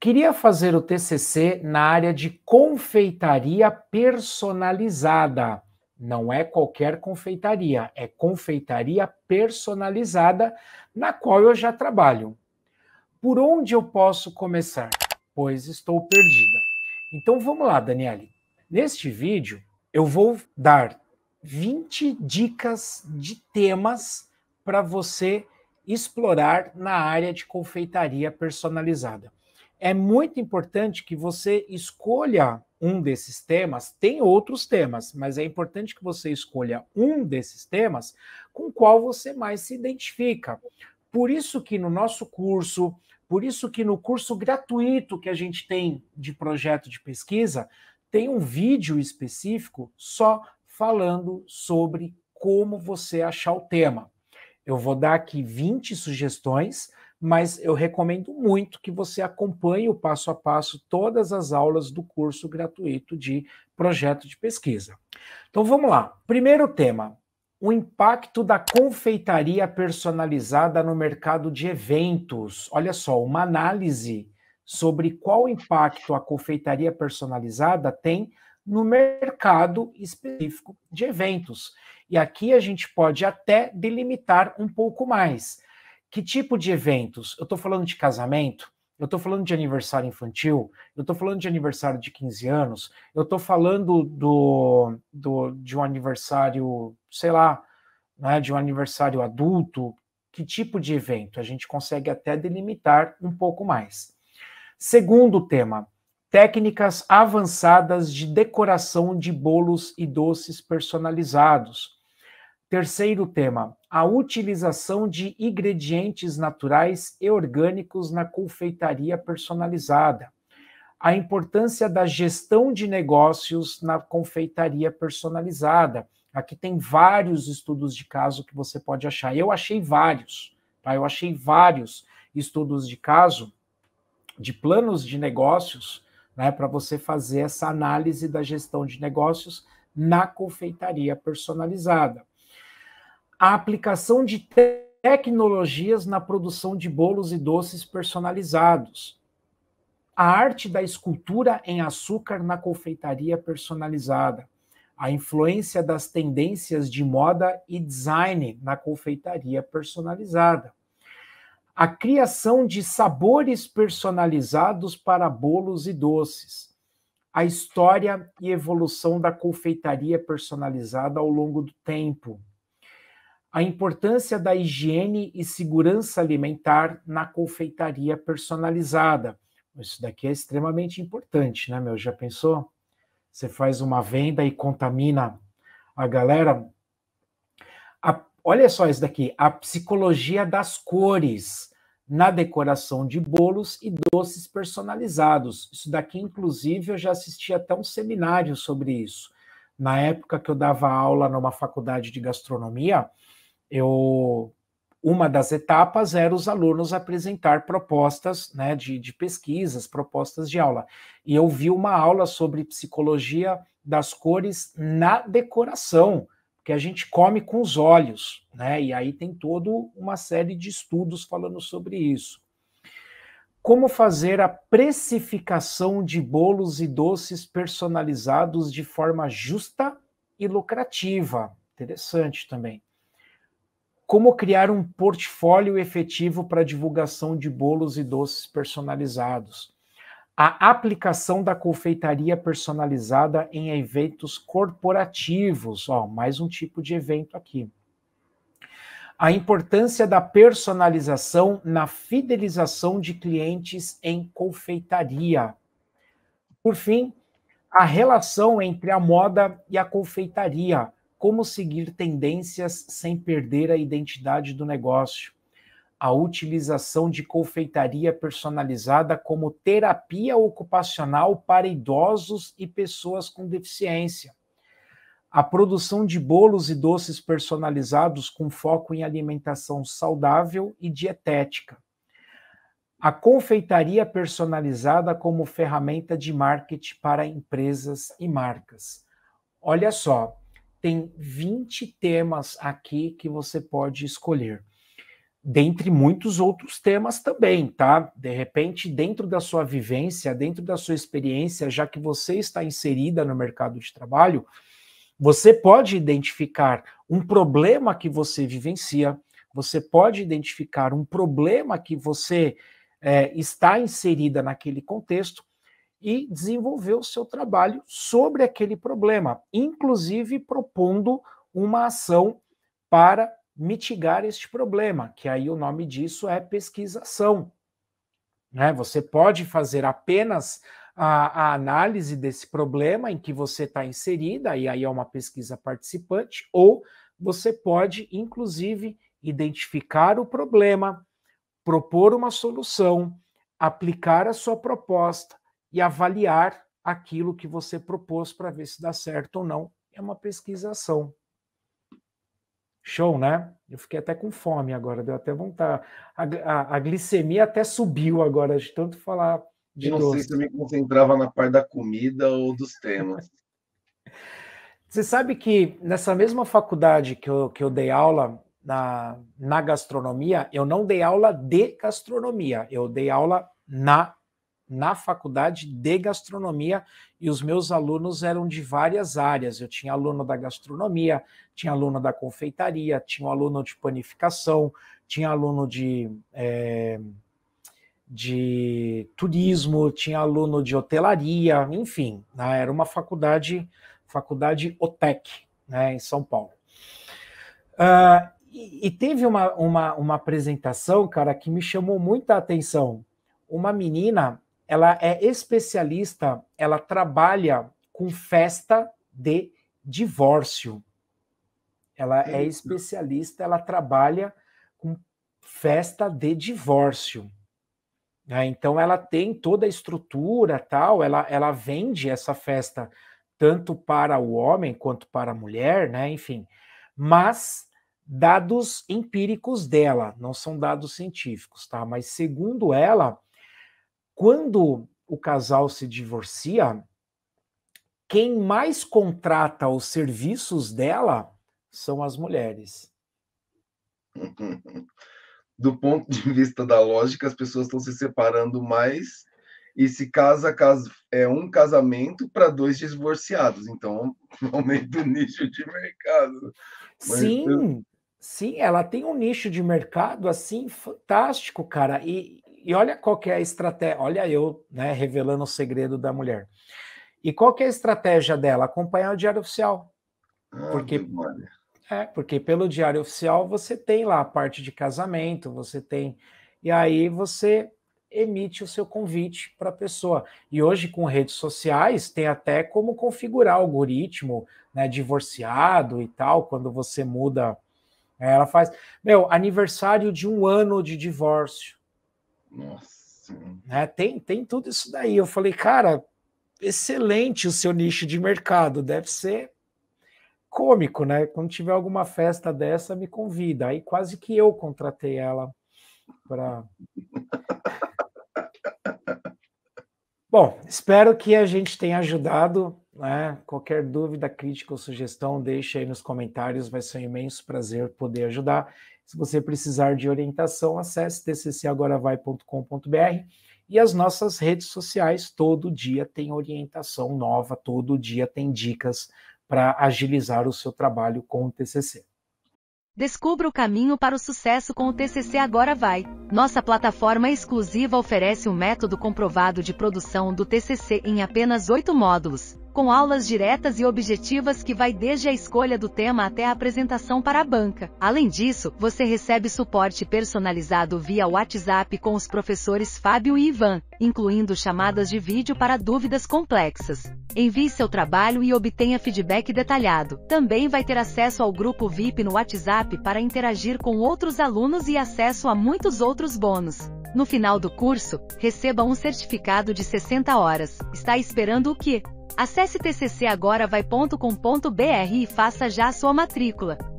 queria fazer o TCC na área de confeitaria personalizada. Não é qualquer confeitaria, é confeitaria personalizada, na qual eu já trabalho. Por onde eu posso começar? Pois estou perdida. Então vamos lá, Daniele. Neste vídeo, eu vou dar 20 dicas de temas para você explorar na área de confeitaria personalizada é muito importante que você escolha um desses temas, tem outros temas, mas é importante que você escolha um desses temas com qual você mais se identifica. Por isso que no nosso curso, por isso que no curso gratuito que a gente tem de projeto de pesquisa, tem um vídeo específico só falando sobre como você achar o tema. Eu vou dar aqui 20 sugestões mas eu recomendo muito que você acompanhe o passo a passo todas as aulas do curso gratuito de projeto de pesquisa. Então vamos lá. Primeiro tema: o impacto da confeitaria personalizada no mercado de eventos. Olha só, uma análise sobre qual impacto a confeitaria personalizada tem no mercado específico de eventos. E aqui a gente pode até delimitar um pouco mais que tipo de eventos? Eu estou falando de casamento, eu estou falando de aniversário infantil, eu estou falando de aniversário de 15 anos, eu estou falando do, do, de um aniversário, sei lá, né, de um aniversário adulto. Que tipo de evento? A gente consegue até delimitar um pouco mais. Segundo tema, técnicas avançadas de decoração de bolos e doces personalizados. Terceiro tema, a utilização de ingredientes naturais e orgânicos na confeitaria personalizada. A importância da gestão de negócios na confeitaria personalizada. Aqui tem vários estudos de caso que você pode achar. Eu achei vários, tá? Eu achei vários estudos de caso de planos de negócios, né, para você fazer essa análise da gestão de negócios na confeitaria personalizada a aplicação de tecnologias na produção de bolos e doces personalizados, a arte da escultura em açúcar na confeitaria personalizada, a influência das tendências de moda e design na confeitaria personalizada, a criação de sabores personalizados para bolos e doces, a história e evolução da confeitaria personalizada ao longo do tempo, a importância da higiene e segurança alimentar na confeitaria personalizada. Isso daqui é extremamente importante, né, meu? Já pensou? Você faz uma venda e contamina a galera. A, olha só isso daqui: a psicologia das cores na decoração de bolos e doces personalizados. Isso daqui, inclusive, eu já assisti até um seminário sobre isso. Na época que eu dava aula numa faculdade de gastronomia, eu uma das etapas era os alunos apresentar propostas né, de, de pesquisas, propostas de aula. E eu vi uma aula sobre psicologia das cores na decoração, que a gente come com os olhos, né? E aí tem toda uma série de estudos falando sobre isso. Como fazer a precificação de bolos e doces personalizados de forma justa e lucrativa? Interessante também como criar um portfólio efetivo para divulgação de bolos e doces personalizados. A aplicação da confeitaria personalizada em eventos corporativos, ó, mais um tipo de evento aqui. A importância da personalização na fidelização de clientes em confeitaria. Por fim, a relação entre a moda e a confeitaria como seguir tendências sem perder a identidade do negócio? A utilização de confeitaria personalizada como terapia ocupacional para idosos e pessoas com deficiência. A produção de bolos e doces personalizados com foco em alimentação saudável e dietética. A confeitaria personalizada como ferramenta de marketing para empresas e marcas. Olha só, tem 20 temas aqui que você pode escolher. Dentre muitos outros temas também, tá? De repente, dentro da sua vivência, dentro da sua experiência, já que você está inserida no mercado de trabalho, você pode identificar um problema que você vivencia, você pode identificar um problema que você é, está inserida naquele contexto e desenvolver o seu trabalho sobre aquele problema, inclusive propondo uma ação para mitigar este problema, que aí o nome disso é pesquisação. Né? Você pode fazer apenas a, a análise desse problema em que você está inserida, e aí é uma pesquisa participante, ou você pode, inclusive, identificar o problema, propor uma solução, aplicar a sua proposta, e avaliar aquilo que você propôs para ver se dá certo ou não. É uma pesquisação. Show, né? Eu fiquei até com fome agora, deu até vontade. A, a, a glicemia até subiu agora, de tanto falar de. não doce. sei se eu me concentrava na parte da comida ou dos temas. Você sabe que nessa mesma faculdade que eu, que eu dei aula na, na gastronomia, eu não dei aula de gastronomia, eu dei aula na na faculdade de gastronomia e os meus alunos eram de várias áreas. Eu tinha aluno da gastronomia, tinha aluno da confeitaria, tinha aluno de panificação, tinha aluno de, é, de turismo, tinha aluno de hotelaria, enfim, né? era uma faculdade, faculdade OTEC, né, em São Paulo. Uh, e, e teve uma, uma, uma apresentação, cara, que me chamou muita atenção. Uma menina ela é especialista, ela trabalha com festa de divórcio. Ela é especialista, ela trabalha com festa de divórcio. Né? então ela tem toda a estrutura tal, ela, ela vende essa festa tanto para o homem quanto para a mulher, né? Enfim, mas dados empíricos dela, não são dados científicos, tá? Mas segundo ela, quando o casal se divorcia, quem mais contrata os serviços dela são as mulheres. Do ponto de vista da lógica, as pessoas estão se separando mais e se casa, casa é um casamento para dois divorciados. Então, aumenta o nicho de mercado. Mas sim, eu... sim, ela tem um nicho de mercado assim fantástico, cara. E, e olha qual é a estratégia, olha eu, né, revelando o segredo da mulher. E qual é a estratégia dela? Acompanhar o Diário Oficial. Ah, porque, é, porque pelo Diário Oficial você tem lá a parte de casamento, você tem. E aí você emite o seu convite para a pessoa. E hoje, com redes sociais, tem até como configurar algoritmo, né? Divorciado e tal, quando você muda. Né, ela faz. Meu, aniversário de um ano de divórcio. Nossa. né? tem, tem tudo isso daí. Eu falei, cara, excelente o seu nicho de mercado, deve ser cômico, né? Quando tiver alguma festa dessa, me convida. Aí quase que eu contratei ela para. Bom, espero que a gente tenha ajudado. Né? Qualquer dúvida, crítica ou sugestão, deixe aí nos comentários. Vai ser um imenso prazer poder ajudar. Se você precisar de orientação, acesse tccagoravai.com.br e as nossas redes sociais. Todo dia tem orientação nova, todo dia tem dicas para agilizar o seu trabalho com o TCC. Descubra o caminho para o sucesso com o TCC Agora Vai. Nossa plataforma exclusiva oferece um método comprovado de produção do TCC em apenas oito módulos com aulas diretas e objetivas que vai desde a escolha do tema até a apresentação para a banca. Além disso, você recebe suporte personalizado via WhatsApp com os professores Fábio e Ivan, incluindo chamadas de vídeo para dúvidas complexas. Envie seu trabalho e obtenha feedback detalhado. Também vai ter acesso ao grupo VIP no WhatsApp para interagir com outros alunos e acesso a muitos outros bônus. No final do curso, receba um certificado de 60 horas. Está esperando o quê? Acesse tccagora.vai.com.br e faça já a sua matrícula.